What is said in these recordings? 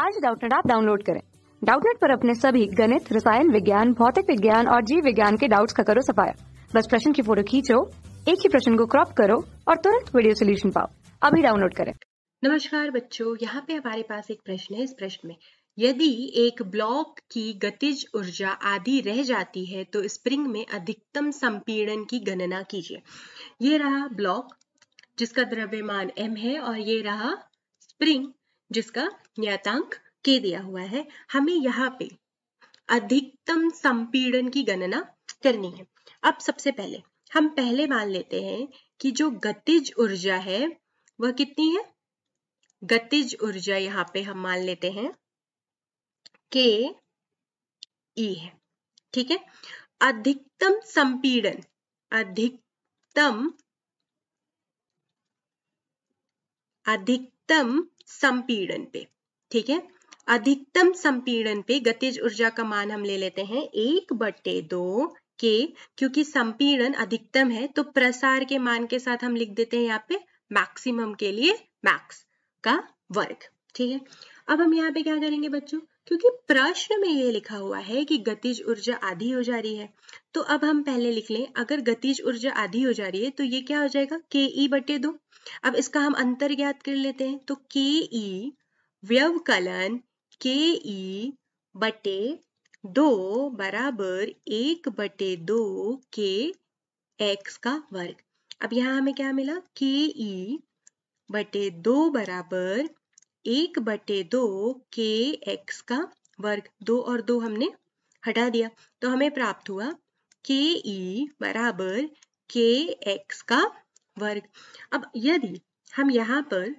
आज डाउटनेट आप डाउनलोड करें डाउटनेट पर अपने सभी गणित रसायन विज्ञान भौतिक विज्ञान और जीव विज्ञान के डाउट्स का करो सफाया बस प्रश्न की फोटो खींचो एक ही प्रश्न को क्रॉप करो और तुरंत वीडियो सोल्यूशन पाओ अभी डाउनलोड करें नमस्कार बच्चों यहाँ पे हमारे पास एक प्रश्न है इस प्रश्न में यदि एक ब्लॉक की गतिज ऊर्जा आधी रह जाती है तो स्प्रिंग में अधिकतम संपीड़न की गणना कीजिए ये रहा ब्लॉक जिसका द्रव्यमान m है और ये रहा स्प्रिंग जिसका नियतांक के दिया हुआ है हमें यहाँ पे अधिकतम संपीड़न की गणना करनी है अब सबसे पहले हम पहले मान लेते हैं कि जो गतिज ऊर्जा है वह कितनी है गतिज ऊर्जा यहाँ पे हम मान लेते हैं के ई है ठीक है अधिकतम संपीड़न अधिकतम अधिकतम संपीड़न पे ठीक है अधिकतम संपीड़न पे गतिज ऊर्जा का मान हम ले लेते हैं एक बट्टे दो के क्योंकि संपीड़न अधिकतम है तो प्रसार के मान के साथ हम लिख देते हैं यहाँ पे मैक्सिमम के लिए मैक्स का वर्ग ठीक है अब हम यहाँ पे क्या करेंगे बच्चों क्योंकि प्रश्न में ये लिखा हुआ है कि गतिज ऊर्जा आधी हो जा रही है तो अब हम पहले लिख लें अगर गतिज ऊर्जा आधी हो जा रही है तो ये क्या हो जाएगा के ई बटे दो अब इसका हम अंतर ज्ञात कर लेते हैं तो के ई व्यवकलन के ई बटे दो बराबर एक बटे दो के एक्स का वर्ग अब यहां हमें क्या मिला के ई बटे दो बराबर एक बटे दो के एक्स का वर्ग दो और दो हमने हटा दिया तो हमें प्राप्त हुआ के ई बराबर के एक्स का वर्ग अब यदि हम यहाँ पर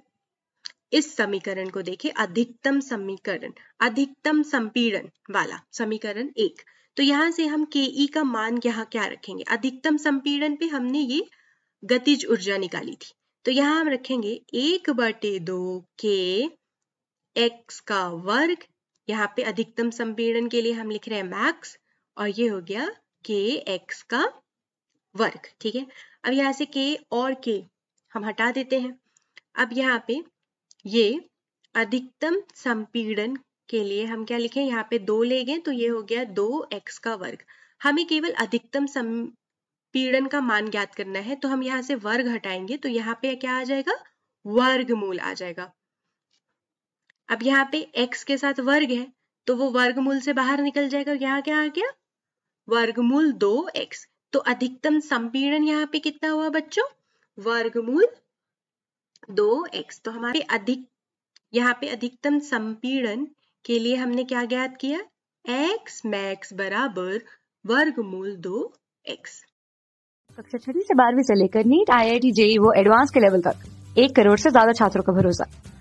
इस समीकरण को देखें अधिकतम समीकरण अधिकतम संपीड़न वाला समीकरण एक तो यहाँ से हम के ई का मान यहाँ क्या रखेंगे अधिकतम संपीड़न पे हमने ये गतिज ऊर्जा निकाली थी तो यहाँ हम रखेंगे एक बटे दो के एक्स का वर्ग यहाँ पे अधिकतम संपीड़न के लिए हम लिख रहे हैं मैक्स और ये हो गया के एक्स का वर्ग ठीक है अब यहाँ से के और के हम हटा देते हैं अब यहाँ पे ये अधिकतम संपीड़न के लिए हम क्या लिखें यहाँ पे दो ले गए तो ये हो गया दो एक्स का वर्ग हमें केवल अधिकतम संपीड़न का मान ज्ञात करना है तो हम यहाँ से वर्ग हटाएंगे तो यहाँ पे क्या आ जाएगा वर्गमूल आ जाएगा अब यहाँ पे x के साथ वर्ग है तो वो वर्गमूल से बाहर निकल जाएगा यहाँ क्या आ गया वर्गमूल दो एक्स तो अधिकतम संपीड़न यहाँ पे कितना हुआ बच्चों वर्गमूल दो एक्स तो हमारे अधिक यहाँ पे अधिकतम संपीड़न के लिए हमने क्या ज्ञात किया x मैक्स बराबर वर्गमूल दो एक्स कक्षा छठी से बारहवीं से लेकर NEET I I T JEE वो एडवांस के लेवल तक एक करोड़ से ज्यादा छात्रों का भरोसा